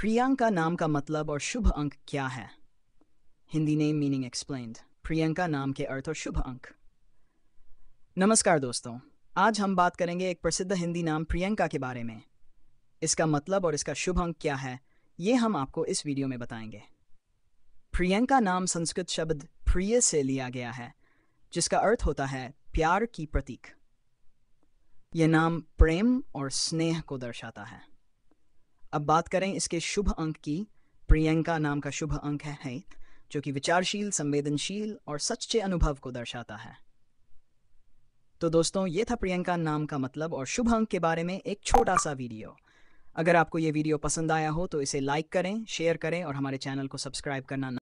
प्रियंका नाम का मतलब और शुभ अंक क्या है Hindi name meaning explain Priyanka नाम के अर्थ और शुभ अंक नमस्कार दोस्तों आज हम बात करेंगे एक प्रसिद्ध हिंदी नाम प्रियंका के बारे में इसका मतलब और इसका शुभ अंक क्या है ये हम आपको इस वीडियो में बताएंगे प्रियंका नाम संस्कृत शब्द प्रिय से लिया गया है जिसका अर्थ होता है प्यार की प्रतीक यह नाम प्रेम और स्नेह को दर्शाता है अब बात करें इसके शुभ अंक की प्रियंका नाम का शुभ अंक है जो कि विचारशील संवेदनशील और सच्चे अनुभव को दर्शाता है तो दोस्तों ये था प्रियंका नाम का मतलब और शुभ अंक के बारे में एक छोटा सा वीडियो अगर आपको ये वीडियो पसंद आया हो तो इसे लाइक करें शेयर करें और हमारे चैनल को सब्सक्राइब करना